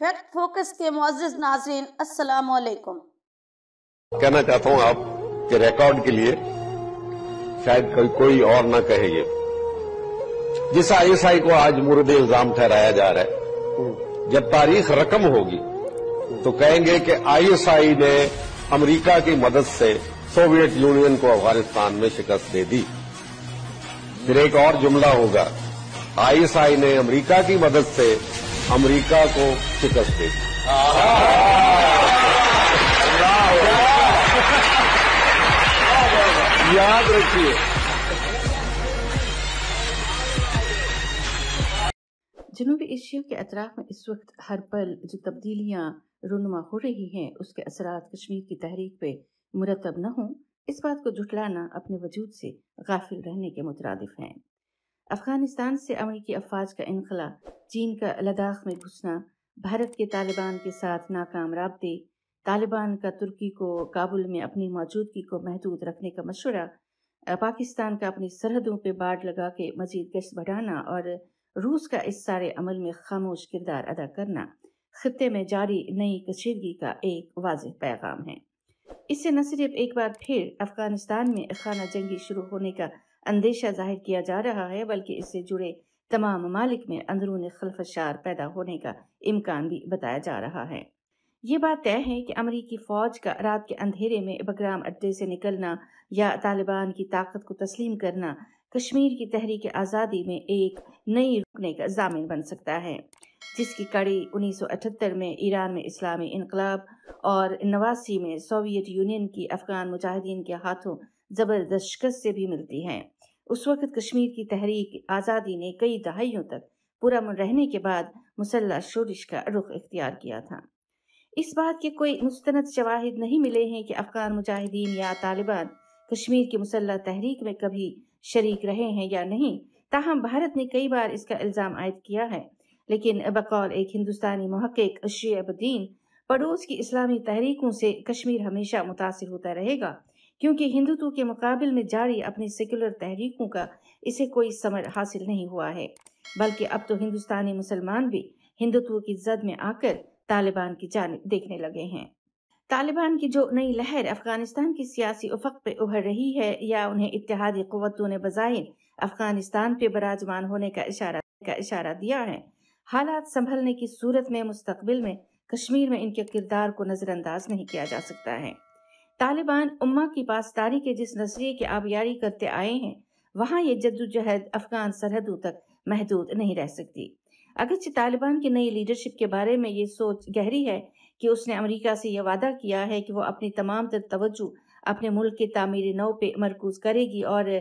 fact focus के मोजिज नाजरीन अस्सलाम वालेकुम कहना चाहता हूँ आप के रिकॉर्ड के लिए शायद कोई कोई और ना कहे ये जिस आईएसआई को आज मुर्द इल्जाम ठहराया जा रहा है जब तारीख रकम होगी तो कहेंगे कि आईएसआई ने अमेरिका की मदद से सोवियत यूनियन को अफगानिस्तान में शिकस्त दे दी फिर एक और जुमला होगा आईएसआई ने अमेरिका की मदद से अमेरिका को शिकस्त दे याद रखिए जनूबी एशिया के अतराफ में इस वक्त हर पल जो तब्दीलियां रुनुमा हो रही हैं उसके असरात कश्मीर की तहरीक पे मुरतब न हों इस बात को जुटलाना अपने वजूद से गाफिल रहने के मुतरद हैं अफगानिस्तान से अमरीकी अफवाज का इनखला चीन का लद्दाख में घुसना भारत के तालिबान के साथ नाकाम रबते तालिबान का तुर्की को काबुल में अपनी मौजूदगी को महदूद रखने का मशवरा पाकिस्तान का अपनी सरहदों पर बाढ़ लगा के मजीद गश्त बढ़ाना और रूस का इस सारे अमल में खामोश किरदार अदा करना खत्े में जारी नई कशीदगी का एक वाज पैगाम है इससे न सिर्फ एक बार फिर अफगानिस्तान में खाना जंगी शुरू होने का अंदेशा जाहिर किया जा रहा है बल्कि इससे जुड़े तमाम ममालिक में अंदरून खलफशार पैदा होने का इम्कान भी बताया जा रहा है ये बात तय है कि अमरीकी फ़ौज का रात के अंधेरे में बगराम अड्डे से निकलना या तालिबान की ताकत को तस्लीम करना कश्मीर की तहरीक आज़ादी में एक नई रुकने का जामिन बन सकता है जिसकी कड़ी 1978 में ईरान में इस्लामी इनकलाब और नवासी में सोवियत यूनियन की अफगान मुजाहिदीन के हाथों ज़बरदस्त शिकस्त से भी मिलती है उस वक़्त कश्मीर की तहरीक आज़ादी ने कई दहाइयों तक पूरा रहने के बाद मुसल्ला शोरिश का रुख इख्तियार किया था इस बात के कोई मुस्तंद शवाहिद नहीं मिले हैं कि अफगान मुजाहिदीन या तालिबान कश्मीर की मुसल्ला तहरीक में कभी शरीक रहे हैं या नहीं ताहम भारत ने कई बार इसका इल्ज़ाम आयद किया है लेकिन बकौल एक हिंदुस्तानी महक्क शबद्दीन पड़ोस की इस्लामी तहरीकों से कश्मीर हमेशा मुतासर होता रहेगा क्योंकि हिंदुत्व के मुकाबले में जारी अपनी सेकुलर तहरीकों का इसे कोई समर हासिल नहीं हुआ है बल्कि अब तो हिंदुस्तानी मुसलमान भी हिंदुत्व की जद में आकर तालिबान की जान देखने लगे हैं तालिबान की जो नई लहर अफगानिस्तान की सियासी उफक पे उभर रही है या उन्हें इतिहादी क़वतों ने बज़ाहिर अफगानिस्तान पे बराजमान होने का इशारा का इशारा दिया है हालात संभलने की सूरत में मुस्तबिल में कश्मीर में इनके किरदार को नज़रअंदाज नहीं किया जा सकता है तालिबान उम्मा की पासदारी के जिस नजरिए की आबियारी करते आए हैं वहाँ ये जद्दोजहद अफगान सरहदों तक महदूद नहीं रह सकती अगरचे तालिबान की नई लीडरशिप के बारे में ये सोच गहरी है कि उसने अमेरिका से यह वादा किया है कि वो अपनी तमाम तर तवज्जो अपने मुल्क के तामीर नौ पे मरकूज करेगी और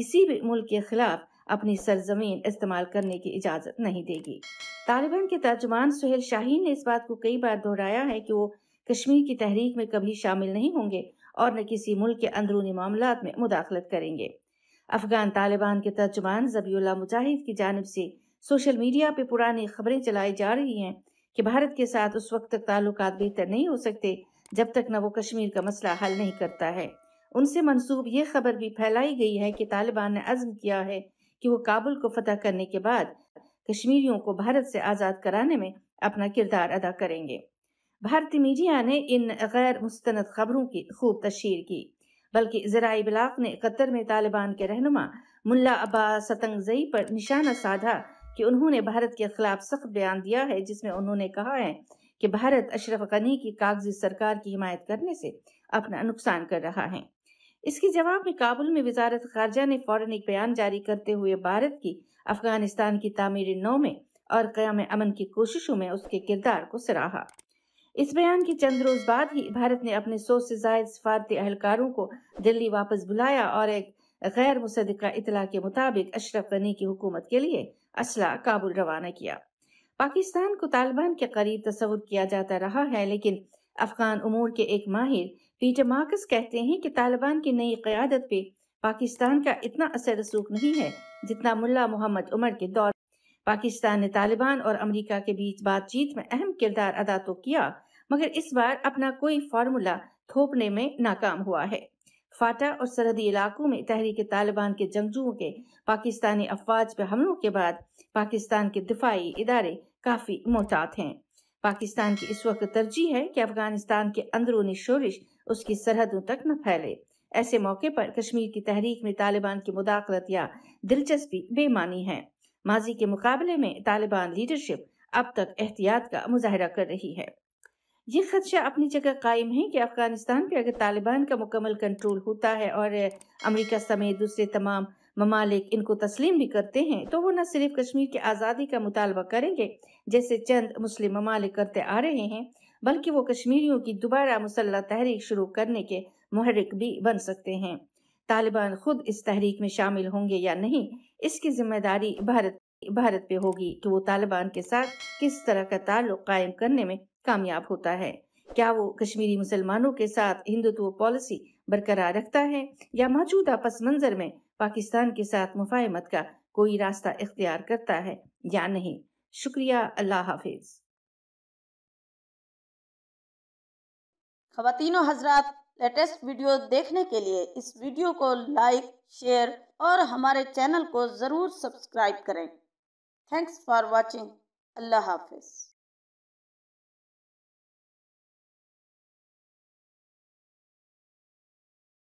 किसी भी मुल्क के खिलाफ अपनी सरजमीन इस्तेमाल करने की इजाज़त नहीं देगी तालिबान के तर्जुमान सुहेल शाहीन ने इस बात को कई बार दोहराया है कि वो कश्मीर की तहरीक में कभी शामिल नहीं होंगे और न किसी मुल्क के अंदरूनी मामला में मुदाखलत करेंगे अफगान तालिबान के तर्जुमान जबीउल्ला मुजाहिद की जानब से सोशल मीडिया पर पुरानी खबरें चलाई जा रही हैं कि भारत के साथ उस वक्त तक ताल्लुक बेहतर नहीं हो सकते जब तक न वो कश्मीर का मसला हल नहीं करता है उनसे मंसूब ये खबर भी फैलाई गई है कि तालिबान ने अज़म किया है कि वो काबुल को फतह करने के बाद कश्मीरियों को भारत से आज़ाद कराने में अपना किरदार अदा करेंगे भारतीय मीडिया ने इन गैर मुस्तंद खबरों की खूब तशहर की बल्कि जराई बिलाक ने कतर में तालिबान के रहनुमा मुल्ला अब्बास सतंगजई पर निशाना साधा कि उन्होंने भारत के खिलाफ सख्त बयान दिया है जिसमें उन्होंने कहा है कि भारत अशरफ गनी की कागजी सरकार की हिमायत करने से अपना नुकसान कर रहा है इसके जवाब में काबुल में वजारत खारजा ने फौरन एक बयान जारी करते हुए भारत की अफगानिस्तान की तामीर नौ में और क्याम अमन की कोशिशों में उसके किरदार को सराहा इस बयान के चंद रोज बाद ही भारत ने अपने सौ से जायद सफारती अहलकारों को दिल्ली वापस बुलाया और एक गैर मुसदा इतला के मुताबिक अशरफ गनी की हुकूमत के लिए असला काबुल रवाना किया पाकिस्तान को तालिबान के करीब तस्वुर किया जाता रहा है लेकिन अफगान उमूर के एक माहिर पीटर मार्कस कहते हैं कि तालिबान की नई क्यादत पे पाकिस्तान का इतना असर रसूख नहीं है जितना मुल्ला मोहम्मद उमर के दौर पाकिस्तान ने तालिबान और अमेरिका के बीच बातचीत में अहम किरदार अदा तो किया मगर इस बार अपना कोई फार्मूला थोपने में नाकाम हुआ है फाटा और सरहदी इलाकों में तहरीक तालिबान के जंगजुओं के पाकिस्तानी अफवाज पर हमलों के बाद पाकिस्तान के दिफाई इदारे काफी मोहतात हैं पाकिस्तान की इस वक्त तरजीह है कि अफगानिस्तान के अंदरूनी शोरिश उसकी सरहदों तक न फैले ऐसे मौके पर कश्मीर की तहरीक में तालिबान की मुदाखलत या दिलचस्पी बेमानी है माजी के मुकाबले में तालिबान लीडरशिप अब तक एहतियात का मुजाहरा कर रही है ये खदशा अपनी जगह कायम है कि अफगानिस्तान पर अगर तालिबान का मुकम्मल कंट्रोल होता है और अमेरिका समेत दूसरे तमाम ममालिक इनको तस्लीम भी करते हैं तो वो न सिर्फ कश्मीर की आज़ादी का मुतालबा करेंगे जैसे चंद मुस्लिम ममालिक करते आ रहे हैं बल्कि वो कश्मीरियों की दोबारा मुसल्ह तहरीक शुरू करने के महरिक भी बन सकते हैं तालिबान खुद इस तहरीक में शामिल होंगे या नहीं इसकी जिम्मेदारी भारत भारत पे होगी कि वो तालिबान के साथ किस तरह का ताल्लुक कायम करने में कामयाब होता है क्या वो कश्मीरी मुसलमानों के साथ हिंदुत्व पॉलिसी बरकरार रखता है या मौजूदा पस मंजर में पाकिस्तान के साथ मुफाहमत का कोई रास्ता इख्तियार करता है या नहीं शुक्रिया अल्लाह हाफिज खातिन हजरात लेटेस्ट वीडियो देखने के लिए इस वीडियो को लाइक शेयर और हमारे चैनल को ज़रूर सब्सक्राइब करें थैंक्स फॉर वॉचिंग अल्लाह हाफिज़